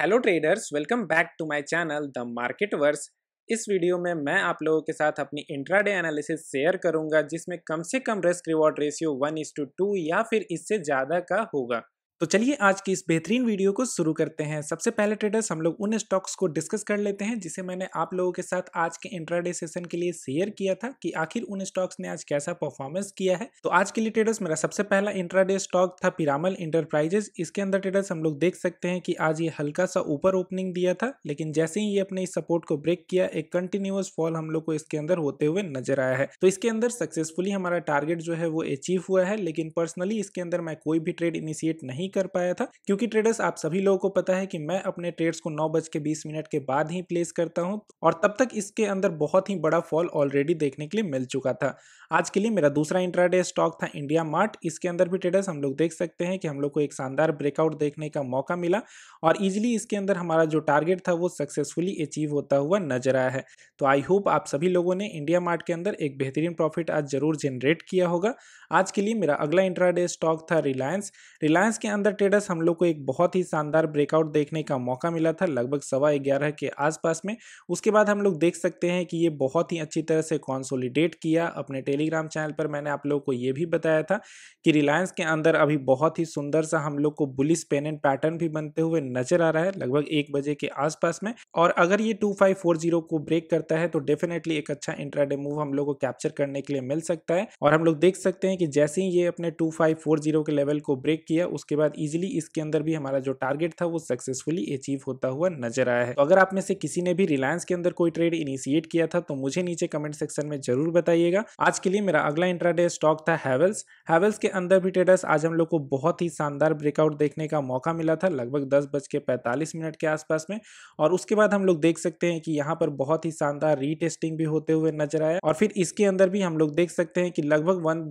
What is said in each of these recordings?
hello traders welcome back to my channel the Marketverse इस video में मैं आप लोगों के साथ अपनी इंट्राडे एनालिसिस शेयर करूंगा जिसमें कम से कम risk reward ratio one is to two या फिर इससे ज़्यादा का होगा तो चलिए आज की इस बेहतरीन वीडियो को शुरू करते हैं सबसे पहले ट्रेडर्स हम लोग उन स्टॉक्स को डिस्कस कर लेते हैं जिसे मैंने आप लोगों के साथ आज के इंट्राडे सेशन के लिए शेयर किया था कि आखिर उन स्टॉक्स ने आज कैसा परफॉर्मेंस किया है तो आज के लिए ट्रेडर्स मेरा सबसे पहला इंट्राडे स्टॉक था पिरामल इंटरप्राइजेस इसके अंदर ट्रेडर्स हम लोग देख सकते हैं कि आज ये हल्का सा ऊपर ओपनिंग दिया था लेकिन जैसे ही ये अपने इस सपोर्ट को ब्रेक किया एक कंटिन्यूस फॉल हम लोग को इसके अंदर होते हुए नजर आया है तो इसके अंदर सक्सेसफुली हमारा टारगेट जो है वो अचीव हुआ है लेकिन पर्सनली इसके अंदर मैं कोई भी ट्रेड इनिशिएट नहीं नहीं कर पाया था क्योंकि ट्रेडर्स आप सभी लोगों को पता है कि मैं अपने ट्रेड्स को नौ बज के बीस मिनट के बाद ही प्लेस करता हूं और तब तक इसके अंदर बहुत ही बड़ा फॉल ऑलरेडी देखने के लिए मिल चुका था आज के लिए मेरा दूसरा इंट्राडे स्टॉक था इंडिया मार्ट इसके अंदर भी ट्रेडर्स हम लोग देख सकते हैं कि हम लोग को एक शानदार ब्रेकआउट देखने का मौका मिला और इजिली इसके अंदर हमारा जो टारगेट था वो सक्सेसफुली अचीव होता हुआ नजर आया है तो आई होप आप सभी लोगों ने इंडिया मार्ट के अंदर एक बेहतरीन प्रॉफिट आज जरूर जनरेट किया होगा आज के लिए मेरा अगला इंट्राडे स्टॉक था रिलायंस रिलायंस के अंदर ट्रेडर्स हम लोग को एक बहुत ही शानदार ब्रेकआउट देखने का मौका मिला था लगभग सवा ग्यारह के आसपास में उसके बाद हम लोग देख सकते हैं कि ये बहुत ही अच्छी तरह से कॉन्सोलिडेट किया अपने टेलीग्राम चैनल पर मैंने आप लोगों को ये भी बताया था कि रिलायंस के अंदर अभी बहुत ही सुंदर सा हम लोग को बुलिस पेन एंड पैटर्न भी बनते हुए नजर आ रहा है लगभग एक बजे के आसपास में और अगर ये टू को ब्रेक करता है तो डेफिनेटली एक अच्छा इंट्राडे मूव हम लोग को कैप्चर करने के लिए मिल सकता है और हम लोग देख सकते हैं कि जैसे ही ये अपने टू के लेवल को ब्रेक किया उसके बाद बाद इजिली इसके अंदर भी हमारा जो टारगेट था वो सक्सेसफुली अचीव होता हुआ नजर आया है तो अगर आप में से किसी ने भी रिलायंस के अंदर कोई ट्रेड इनिशिएट किया था तो मुझे नीचे कमेंट सेक्शन में जरूर बताइएगा आज के लिए मेरा अगला इंट्राडे स्टॉक था हैवल्स हैवल्स के अंदर भी ट्रेडर्स आज हम लोग को बहुत ही शानदार ब्रेकआउट देखने का मौका मिला था लगभग दस बज के पैंतालीस मिनट के आसपास में और उसके बाद हम लोग देख सकते हैं कि यहाँ पर बहुत ही शानदार रीटेस्टिंग भी होते हुए नजर आया और फिर इसके अंदर भी हम लोग देख सकते हैं कि लगभग वन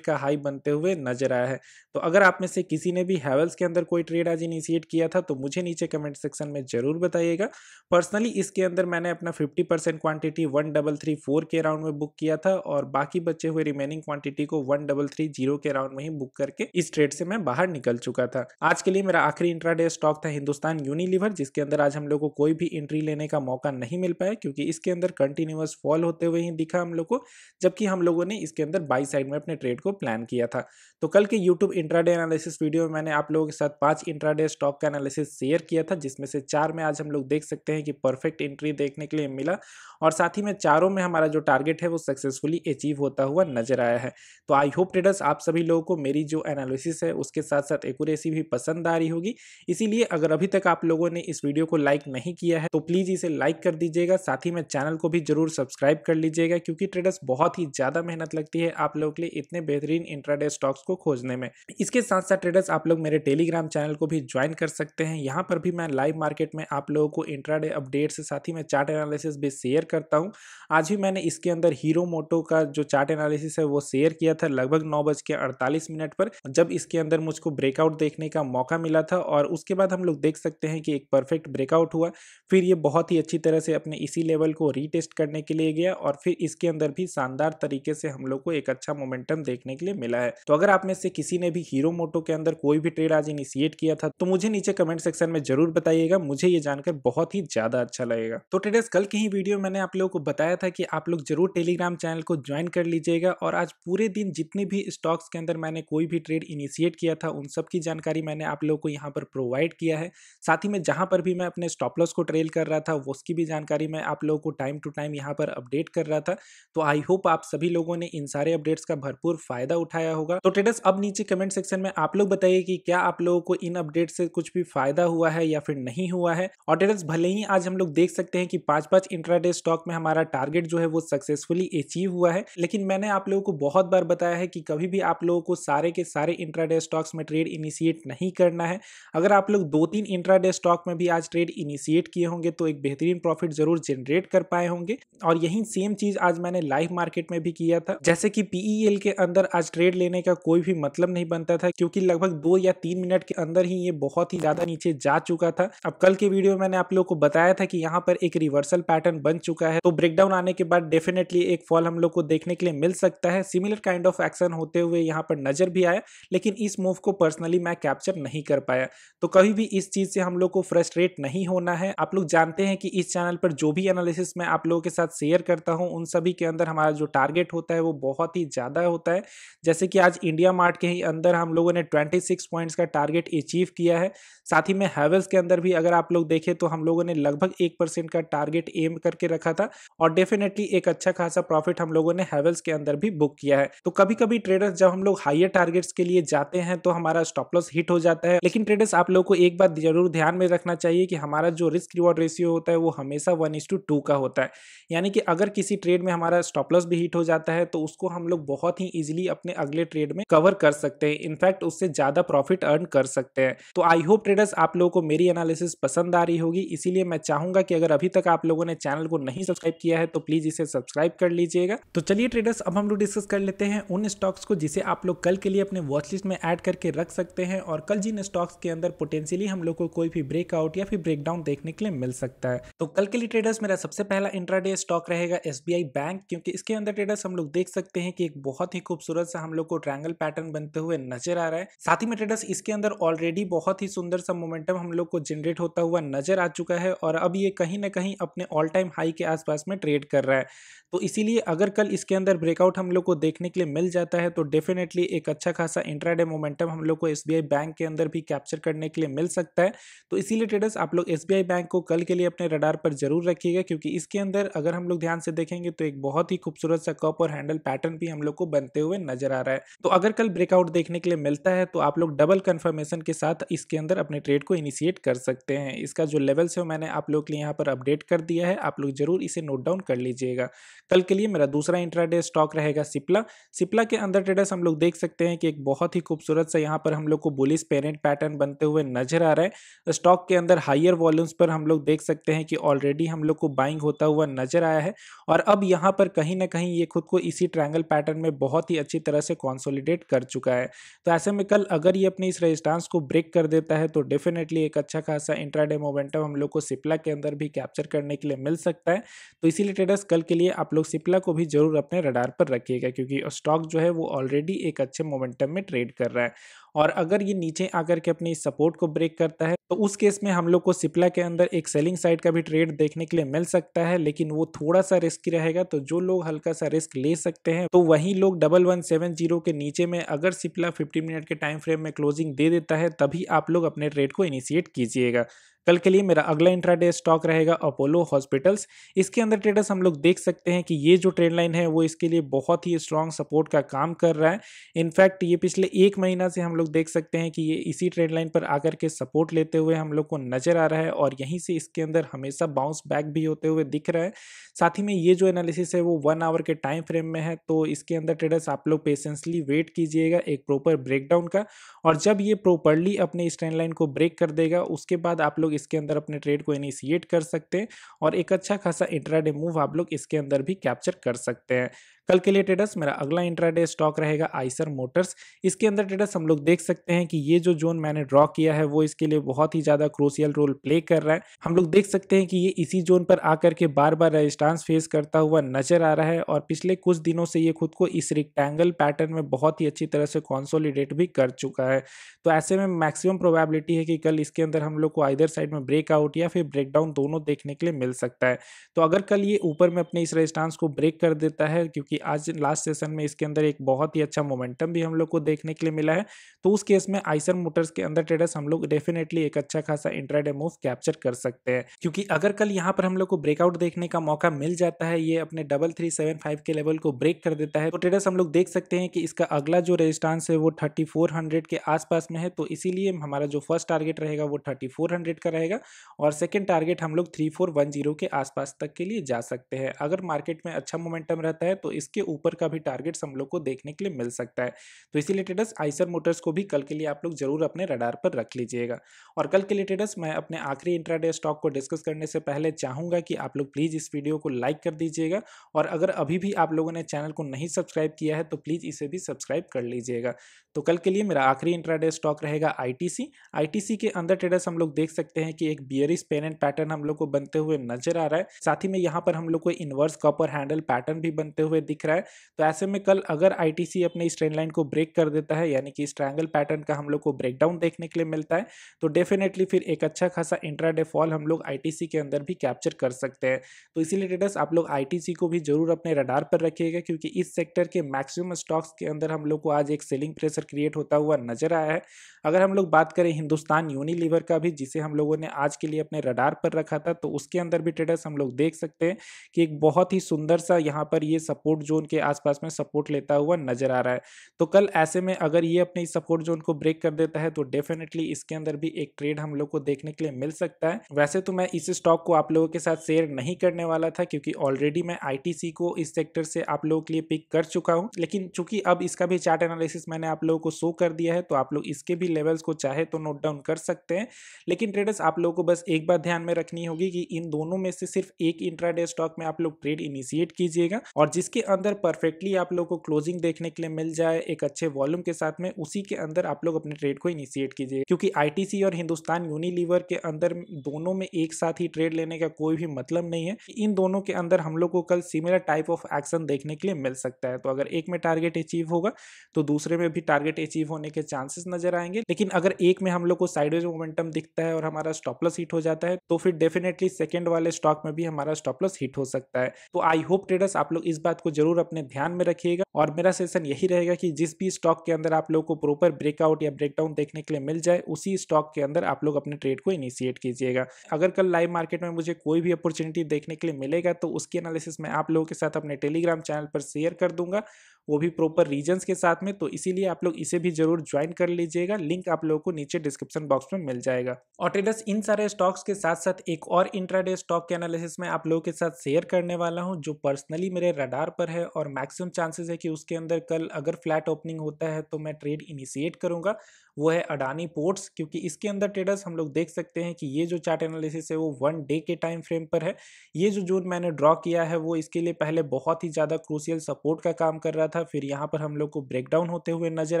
का हाई बनते हुए नजर आया है तो अगर आप में से किसी किसी ने भी हैवल्स के अंदर कोई ट्रेड आज इनिशिएट किया था तो मुझे नीचे कमेंट सेक्शन में जरूर बताइएगा पर्सनली इसके अंदर मैंने अपना fifty percent quantity one double three four के राउंड में बुक किया था और बाकी बचे हुए रिमेनिंग क्वांटिटी को वन डबल थ्री जीरो के राउंड में ही बुक करके इस ट्रेड से मैं बाहर निकल चुका था आज के लिए मेरा आखिरी इंट्राडे स्टॉक था हिंदुस्तान यूनिलीवर जिसके अंदर आज हम लोग को कोई भी एंट्री लेने का मौका नहीं मिल पाया क्योंकि इसके अंदर कंटिन्यूस फॉल होते हुए ही दिखा हम लोग को जबकि हम लोगों ने इसके अंदर बाई साइड में अपने ट्रेड को प्लान किया था तो कल के YouTube intraday analysis video video में मैंने आप लोगों के साथ पांच इंट्राडे स्टॉक का एनालिसिस शेयर किया था जिसमें से चार में आज हम लोग देख सकते हैं कि परफेक्ट एंट्री देखने के लिए मिला और साथ ही में चारों में हमारा जो टारगेट है वो सक्सेसफुली अचीव होता हुआ नजर आया है तो आई होप ट्रेडर्स आप सभी लोगों को मेरी जो एनालिसिस है उसके साथ साथ एक्यूरेसी भी पसंद आ रही होगी इसीलिए अगर अभी तक आप लोगों ने इस वीडियो को लाइक नहीं किया है तो प्लीज़ इसे लाइक कर दीजिएगा साथ ही में चैनल को भी जरूर सब्सक्राइब कर लीजिएगा क्योंकि ट्रेडर्स बहुत ही ज़्यादा मेहनत लगती है आप लोगों के लिए इतने बेहतरीन इंट्राडे स्टॉक्स को खोजने में इसके साथ साथ ट्रेडर्स प्लस आप लोग मेरे टेलीग्राम चैनल को भी ज्वाइन कर सकते हैं यहाँ पर भी मैं लाइव मार्केट में आप लोगों को इंट्राडे अपडेट्स साथ ही मैं चार्ट एनालिसिस भी शेयर करता हूँ आज भी मैंने इसके अंदर हीरो मोटो का जो चार्ट एनालिसिस है वो शेयर किया था लगभग नौ बज के अड़तालीस मिनट पर जब इसके अंदर मुझको ब्रेकआउट देखने का मौका मिला था और उसके बाद हम लोग देख सकते हैं कि एक परफेक्ट ब्रेकआउट हुआ फिर ये बहुत ही अच्छी तरह से अपने इसी लेवल को रीटेस्ट करने के लिए गया और फिर इसके अंदर भी शानदार तरीके से हम लोग को एक अच्छा मोमेंटम देखने के लिए मिला है तो अगर आप में से किसी ने भी हीरो मोटो के अंदर अगर कोई भी ट्रेड आज इनिशिएट किया था तो मुझे नीचे कमेंट सेक्शन में जरूर बताइएगा मुझे ये जानकर बहुत ही ज्यादा अच्छा लगेगा तो ट्रेडर्स कल की ही वीडियो मैंने आप लोगों को बताया था कि आप लोग जरूर टेलीग्राम चैनल को ज्वाइन कर लीजिएगा और आज पूरे दिन जितने भी स्टॉक्स के अंदर मैंने कोई भी ट्रेड इनिशिएट किया था उन सबकी जानकारी मैंने आप लोगों को यहाँ पर प्रोवाइड किया है साथ ही में जहां पर भी मैं अपने स्टॉप लॉस को ट्रेल कर रहा था उसकी भी जानकारी मैं आप लोगों को टाइम टू टाइम यहाँ पर अपडेट कर रहा था तो आई होप आप सभी लोगों ने इन सारे अपडेट्स का भरपूर फायदा उठाया होगा तो ट्रेडर्स अब नीचे कमेंट सेक्शन में आप लोग बताइए कि क्या आप लोगों को इन अपडेट से कुछ भी फायदा हुआ है या फिर नहीं हुआ है और टेरेंस भले ही आज हम लोग देख सकते हैं कि पांच पांच इंट्राडे स्टॉक में हमारा टारगेट जो है वो सक्सेसफुली अचीव हुआ है लेकिन मैंने आप लोगों को बहुत बार बताया है कि कभी भी आप लोगों को सारे के सारे इंट्राडे स्टॉक्स में ट्रेड इनिशिएट नहीं करना है अगर आप लोग दो तीन इंट्राडे स्टॉक में भी आज ट्रेड इनिशिएट किए होंगे तो एक बेहतरीन प्रॉफिट जरूर जनरेट कर पाए होंगे और यही सेम चीज आज मैंने लाइव मार्केट में भी किया था जैसे कि पीईएल e के अंदर आज ट्रेड लेने का कोई भी मतलब नहीं बनता था क्योंकि लगभग लगभग दो या तीन मिनट के अंदर ही ये बहुत ही ज़्यादा नीचे जा चुका था अब कल के वीडियो में मैंने आप लोग को बताया था कि यहाँ पर एक रिवर्सल पैटर्न बन चुका है तो ब्रेकडाउन आने के बाद डेफिनेटली एक फॉल हम लोग को देखने के लिए मिल सकता है सिमिलर काइंड ऑफ एक्शन होते हुए यहाँ पर नजर भी आया लेकिन इस मूव को पर्सनली मैं कैप्चर नहीं कर पाया तो कभी भी इस चीज़ से हम लोग को फ्रस्ट्रेट नहीं होना है आप लोग जानते हैं कि इस चैनल पर जो भी एनालिसिस मैं आप लोगों के साथ शेयर करता हूँ उन सभी के अंदर हमारा जो टारगेट होता है वो बहुत ही ज़्यादा होता है जैसे कि आज इंडिया मार्ट के ही अंदर हम लोगों ने ट्वेंटी सिक्स पॉइंट्स का टारगेट अचीव किया है साथ ही में हैवल्स के अंदर भी अगर आप लोग देखें तो हम लोगों ने लगभग एक परसेंट का टारगेट एम करके रखा था और डेफिनेटली एक अच्छा खासा प्रॉफिट हम लोगों ने हैवल्स के अंदर भी बुक किया है तो कभी कभी ट्रेडर्स जब हम लोग हाइयर टारगेट्स के लिए जाते हैं तो हमारा स्टॉप लॉस हिट हो जाता है लेकिन ट्रेडर्स आप लोग को एक बात जरूर ध्यान में रखना चाहिए कि हमारा जो रिस्क रिवॉर्ड रेशियो होता है वो हमेशा वन का होता है यानी कि अगर किसी ट्रेड में हमारा स्टॉप लॉस भी हिट हो जाता है तो उसको हम लोग बहुत ही ईजिली अपने अगले ट्रेड में कवर कर सकते हैं इनफैक्ट उससे ज्यादा ज़्यादा प्रॉफिट अर्न कर सकते हैं तो आई होप ट्रेडर्स आप लोगों को मेरी एनालिसिस पसंद आ रही होगी इसीलिए मैं चाहूंगा कि अगर अभी तक आप लोगों ने चैनल को नहीं सब्सक्राइब किया है तो प्लीज़ इसे सब्सक्राइब कर लीजिएगा तो चलिए ट्रेडर्स अब हम लोग डिस्कस कर लेते हैं उन स्टॉक्स को जिसे आप लोग कल के लिए अपने वॉचलिस्ट में एड करके रख सकते हैं और कल जिन स्टॉक्स के अंदर पोटेंशियली हम लोग को कोई भी ब्रेकआउट या फिर ब्रेकडाउन देखने के लिए मिल सकता है तो कल के लिए ट्रेडर्स मेरा सबसे पहला इंट्राडे स्टॉक रहेगा एस बैंक क्योंकि इसके अंदर ट्रेडर्स हम लोग देख सकते हैं कि एक बहुत ही खूबसूरत सा हम लोग को ट्रायंगल पैटर्न बनते हुए नजर आ रहा है साथ ही में ट्रेडर्स इसके अंदर ऑलरेडी बहुत ही सुंदर सा मोमेंटम हम लोग को जनरेट होता हुआ नजर आ चुका है और अब ये कहीं ना कहीं अपने ऑल टाइम हाई के आसपास में ट्रेड कर रहा है तो इसीलिए अगर कल इसके अंदर ब्रेकआउट हम लोग को देखने के लिए मिल जाता है तो डेफिनेटली एक अच्छा खासा इंट्राडे मोमेंटम हम लोग को एस बैंक के अंदर भी कैप्चर करने के लिए मिल सकता है तो इसीलिए ट्रेडर्स आप लोग एस बैंक को कल के लिए अपने रडार पर जरूर रखिएगा क्योंकि इसके अंदर अगर हम लोग ध्यान से देखेंगे तो एक बहुत ही खूबसूरत सा कप और हैंडल पैटर्न भी हम लोग को बनते हुए नजर आ रहा है तो अगर कल ब्रेकआउट देखने के लिए मिलता है तो आप लोग डबल कन्फर्मेशन के साथ इसके अंदर अपने ट्रेड को इनिशिएट कर सकते हैं इसका जो लेवल्स है वो मैंने आप लोग के लिए यहाँ पर अपडेट कर दिया है आप लोग जरूर इसे नोट डाउन कर लीजिएगा कल के लिए मेरा दूसरा इंट्राडे स्टॉक रहेगा सिप्ला सिप्ला के अंदर ट्रेडर्स हम लोग देख सकते हैं कि एक बहुत ही खूबसूरत सा यहाँ पर हम लोग को बुलिस पेरेंट पैटर्न बनते हुए नजर आ रहा है स्टॉक के अंदर हाइयर वॉल्यूम्स पर हम लोग देख सकते हैं कि ऑलरेडी हम लोग को बाइंग होता हुआ नजर आया है और अब यहाँ पर कहीं ना कहीं ये खुद को इसी ट्रायंगल पैटर्न में बहुत ही अच्छी तरह से कॉन्सोलिडेट कर चुका है तो ऐसे में कल अगर ये अपने इस रेजिस्टेंस को ब्रेक कर देता है तो डेफिनेटली एक अच्छा खासा इंट्राडे मोमेंटम हम लोग को सिप्ला के अंदर भी कैप्चर करने के लिए मिल सकता है तो इसीलिए ट्रेडर्स कल के लिए आप लोग सिप्ला को भी जरूर अपने रडार पर रखिएगा क्योंकि स्टॉक जो है वो ऑलरेडी एक अच्छे मोमेंटम में ट्रेड कर रहा है और अगर ये नीचे आकर के अपने सपोर्ट को ब्रेक करता है तो उस केस में हम लोग को सिप्ला के अंदर एक सेलिंग साइड का भी ट्रेड देखने के लिए मिल सकता है लेकिन वो थोड़ा सा रिस्क रहेगा तो जो लोग हल्का सा रिस्क ले सकते हैं तो वही लोग डबल वन सेवन जीरो के नीचे में अगर सिप्ला फिफ्टी मिनट के टाइम फ्रेम में क्लोजिंग दे देता है तभी आप लोग अपने ट्रेड को इनिशिएट कीजिएगा कल के लिए मेरा अगला इंट्राडे स्टॉक रहेगा अपोलो हॉस्पिटल्स इसके अंदर ट्रेडर्स हम लोग देख सकते हैं कि ये जो ट्रेंड लाइन है वो इसके लिए बहुत ही स्ट्रॉन्ग सपोर्ट का काम कर रहा है इनफैक्ट ये पिछले एक महीना से हम लोग देख सकते हैं कि ये इसी ट्रेंड लाइन पर आकर के सपोर्ट लेते हुए हम लोग को नजर आ रहा है और यहीं से इसके अंदर हमेशा बाउंस बैक भी होते हुए दिख रहा है साथ ही में ये जो एनालिसिस है वो वन आवर के टाइम फ्रेम में है तो इसके अंदर ट्रेडर्स आप लोग पेशेंसली वेट कीजिएगा एक प्रॉपर ब्रेकडाउन का और जब ये प्रॉपरली अपने इस ट्रेंड लाइन को ब्रेक कर देगा उसके बाद आप लोग इसके अंदर अपने ट्रेड को इनिशिएट कर सकते हैं और एक अच्छा खासा इंट्राडे मूव आप लोग इसके अंदर भी कैप्चर कर सकते हैं कल के लिए ट्रेडर्स मेरा अगला इंट्राडे स्टॉक रहेगा आइसर मोटर्स इसके अंदर ट्रेडर्स हम लोग देख सकते हैं कि ये जो जोन मैंने ड्रॉ किया है वो इसके लिए बहुत ही ज़्यादा क्रोशियल रोल प्ले कर रहा है हम लोग देख सकते हैं कि ये इसी जोन पर आकर के बार बार रजिस्टांस फेस करता हुआ नजर आ रहा है और पिछले कुछ दिनों से ये खुद को इस रिक्टेंगल पैटर्न में बहुत ही अच्छी तरह से कॉन्सोलिडेट भी कर चुका है तो ऐसे में मैक्सिमम प्रोबेबिलिटी है कि कल इसके अंदर हम लोग को आइधर साइड में ब्रेकआउट या फिर ब्रेकडाउन दोनों देखने के लिए मिल सकता है तो अगर कल ये ऊपर में अपने इस रजिस्टांस को ब्रेक कर देता है क्योंकि कि आज लास्ट सेशन में इसके अंदर एक बहुत ही अच्छा मोमेंटम भी हम लोग को देखने के लिए मिला है तो उस केस में आइसर मोटर्स के अंदर ट्रेडर्स हम लोग डेफिनेटली एक अच्छा खासा इंट्राडे मूव कैप्चर कर सकते हैं क्योंकि अगर कल यहाँ पर हम लोग को ब्रेकआउट देखने का मौका मिल जाता है ये अपने डबल थ्री सेवन फाइव के लेवल को ब्रेक कर देता है तो ट्रेडर्स हम लोग देख सकते हैं कि इसका अगला जो रेजिस्टांस है वो थर्टी फोर हंड्रेड के आसपास में है तो इसीलिए हमारा जो फर्स्ट टारगेट रहेगा वो थर्टी फोर हंड्रेड का रहेगा और सेकेंड टारगेट हम लोग थ्री फोर वन जीरो के आसपास तक के लिए जा सकते हैं अगर मार्केट में अच्छा मोमेंटम रहता है तो इस इसके ऊपर का भी टारगेट्स हम लोग को देखने के लिए मिल सकता है तो इसी लेटेडस आइसर मोटर्स को भी कल के लिए आप लोग जरूर अपने रडार पर रख लीजिएगा और कल के लेटेडस मैं अपने आखिरी इंट्राडे स्टॉक को डिस्कस करने से पहले चाहूंगा कि आप लोग प्लीज़ इस वीडियो को लाइक कर दीजिएगा और अगर अभी भी आप लोगों ने चैनल को नहीं सब्सक्राइब किया है तो प्लीज़ इसे भी सब्सक्राइब कर लीजिएगा तो कल के लिए मेरा आखिरी इंट्राडे स्टॉक रहेगा आईटीसी आईटीसी के अंदर ट्रेडर्स हम लोग देख सकते हैं कि एक बियरिस पेनेंट पैटर्न हम लोग को बनते हुए नजर आ रहा है साथ ही में यहाँ पर हम लोग को इनवर्स कॉपर हैंडल पैटर्न भी बनते हुए दिख रहा है तो ऐसे में कल अगर आईटीसी अपने इस ट्रेंड लाइन को ब्रेक कर देता है यानी कि इस ट्रायंगल पैटर्न का हम लोग को ब्रेकडाउन देखने के लिए मिलता है तो डेफिनेटली फिर एक अच्छा खासा इंट्राडे फॉल हम लोग आई के अंदर भी कैप्चर कर सकते हैं तो इसीलिए ट्रेडर्स आप लोग आई को भी जरूर अपने रडार पर रखिएगा क्योंकि इस सेक्टर के मैक्सिमम स्टॉक्स के अंदर हम लोग को आज एक सेलिंग प्रेशर क्रिएट होता हुआ नजर आया है अगर हम लोग बात करें हिंदुस्तान यूनिलीवर का भी जिसे हम लोगों ने आज के लिए अपने रडार पर रखा था तो उसके अंदर भी ट्रेडर्स हम लोग देख सकते हैं कि एक बहुत ही सुंदर सा यहाँ पर ये सपोर्ट जोन के आसपास में सपोर्ट लेता हुआ नजर आ रहा है तो कल ऐसे में अगर ये अपने सपोर्ट जोन को ब्रेक कर देता है तो डेफिनेटली इसके अंदर भी एक ट्रेड हम लोग को देखने के लिए मिल सकता है वैसे तो मैं इस स्टॉक को आप लोगों के साथ शेयर नहीं करने वाला था क्योंकि ऑलरेडी मैं आई को इस सेक्टर से आप लोगों के लिए पिक कर चुका हूँ लेकिन चूंकि अब इसका भी चार्ट एनालिसिस मैंने आप लोगों को शो कर दिया है तो आप लोग इसके भी लेवल्स को चाहे तो नोट डाउन कर सकते हैं लेकिन ट्रेडर्स आप लोगों को बस एक बात ध्यान में रखनी होगी कि इन दोनों में से सिर्फ एक इंट्राडे स्टॉक में आप लोग ट्रेड इनिशिएट कीजिएगा और जिसके अंदर परफेक्टली आप लोग को क्लोजिंग देखने के लिए मिल जाए एक अच्छे वॉल्यूम के साथ में उसी के अंदर आप लोग अपने ट्रेड को इनिशिएट कीजिए क्योंकि आईटीसी और हिंदुस्तान यूनिलीवर के अंदर दोनों में एक साथ ही ट्रेड लेने का कोई भी मतलब नहीं है इन दोनों के अंदर हम लोग को कल सिमिलर टाइप ऑफ एक्शन देखने के लिए मिल सकता है तो अगर एक में टारगेट अचीव होगा तो दूसरे में भी टारगेट अचीव होने के चांसेस नजर आएंगे लेकिन अगर एक में हम लोग को साइडवेज मोमेंटम दिखता है और हमारा स्टॉपलस हिट हो जाता है तो फिर डेफिनेटली सेकेंड वाले स्टॉक में भी हमारा स्टॉपलस हिट हो सकता है तो आई होप ट्रेडर्स आप लोग इस बात को जरूर जरूर अपने ध्यान में रखिएगा और मेरा सेशन यही रहेगा कि जिस भी स्टॉक के अंदर आप लोग को प्रॉपर ब्रेकआउट या ब्रेकडाउन देखने के लिए मिल जाए उसी स्टॉक के अंदर आप लोग अपने ट्रेड को इनिशिएट कीजिएगा अगर कल लाइव मार्केट में मुझे कोई भी अपॉर्चुनिटी देखने के लिए मिलेगा तो उसकी एनालिसिस मैं आप लोगों के साथ अपने टेलीग्राम चैनल पर शेयर कर दूंगा वो भी प्रॉपर रीजन के साथ में तो इसीलिए आप लोग इसे भी जरूर ज्वाइन कर लीजिएगा लिंक आप लोगों को नीचे डिस्क्रिप्शन बॉक्स में मिल जाएगा और ट्रेडर्स इन सारे स्टॉक्स के साथ साथ एक और इंट्राडे स्टॉक के एनालिसिस में आप लोगों के साथ शेयर करने वाला हूँ जो पर्सनली मेरे रडार पर है और मैक्सिमम चांसेस है कि उसके अंदर कल अगर फ्लैट ओपनिंग होता है तो मैं ट्रेड इनिशिएट करूंगा वो है अडानी पोर्ट्स क्योंकि इसके अंदर ट्रेडर्स हम लोग देख सकते हैं कि ये जो चार्ट एनालिसिस है वो वन डे के टाइम फ्रेम पर है ये जो जोन मैंने ड्रॉ किया है वो इसके लिए पहले बहुत ही ज़्यादा क्रूसियल सपोर्ट का काम कर रहा था फिर यहाँ पर हम लोग को ब्रेकडाउन होते हुए नजर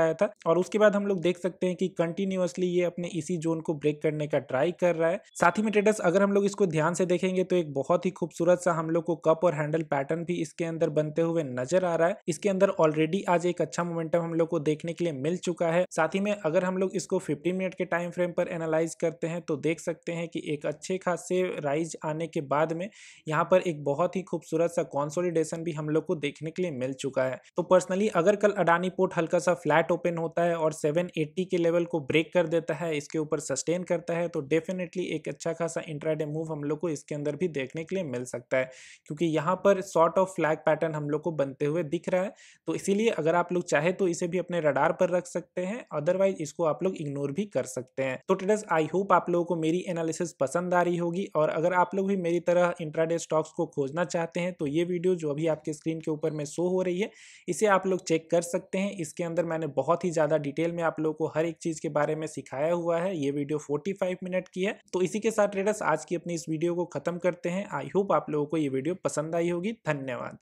आया था और उसके बाद हम लोग देख सकते हैं कि कंटिन्यूसली ये अपने इसी जोन को ब्रेक करने का ट्राई कर रहा है साथ ही में ट्रेडर्स अगर हम लोग इसको ध्यान से देखेंगे तो एक बहुत ही खूबसूरत सा हम लोग को कप और हैंडल पैटर्न भी इसके अंदर बनते हुए नजर आ रहा है इसके अंदर ऑलरेडी आज एक अच्छा मोमेंटम हम लोग को देखने के लिए मिल चुका है साथ ही में अगर अगर हम लोग इसको 15 मिनट के टाइम फ्रेम पर एनालाइज करते हैं तो देख सकते हैं कि एक अच्छे खासे राइज आने के बाद में यहाँ पर एक बहुत ही खूबसूरत सा कॉन्सोलिडेशन भी हम लोग को देखने के लिए मिल चुका है तो पर्सनली अगर कल अडानी पोर्ट हल्का सा फ्लैट ओपन होता है और सेवन के लेवल को ब्रेक कर देता है इसके ऊपर सस्टेन करता है तो डेफिनेटली एक अच्छा खासा इंट्राडे मूव हम लोग को इसके अंदर भी देखने के लिए मिल सकता है क्योंकि यहाँ पर सॉर्ट ऑफ फ्लैग पैटर्न हम लोग को बनते हुए दिख रहा है तो इसीलिए अगर आप लोग चाहे तो इसे भी अपने रडार पर रख सकते हैं अदरवाइज इसको आप लोग इग्नोर भी कर सकते हैं तो ट्रेडर्स आई होप आप लोगों को मेरी एनालिसिस पसंद आ रही होगी और अगर आप लोग भी मेरी तरह इंट्राडे स्टॉक्स को खोजना चाहते हैं तो ये वीडियो जो अभी आपके स्क्रीन के ऊपर में शो हो रही है इसे आप लोग चेक कर सकते हैं इसके अंदर मैंने बहुत ही ज़्यादा डिटेल में आप लोगों को हर एक चीज़ के बारे में सिखाया हुआ है ये वीडियो फोर्टी मिनट की है तो इसी के साथ ट्रेडर्स आज की अपनी इस वीडियो को खत्म करते हैं आई होप आप लोगों को ये वीडियो पसंद आई होगी धन्यवाद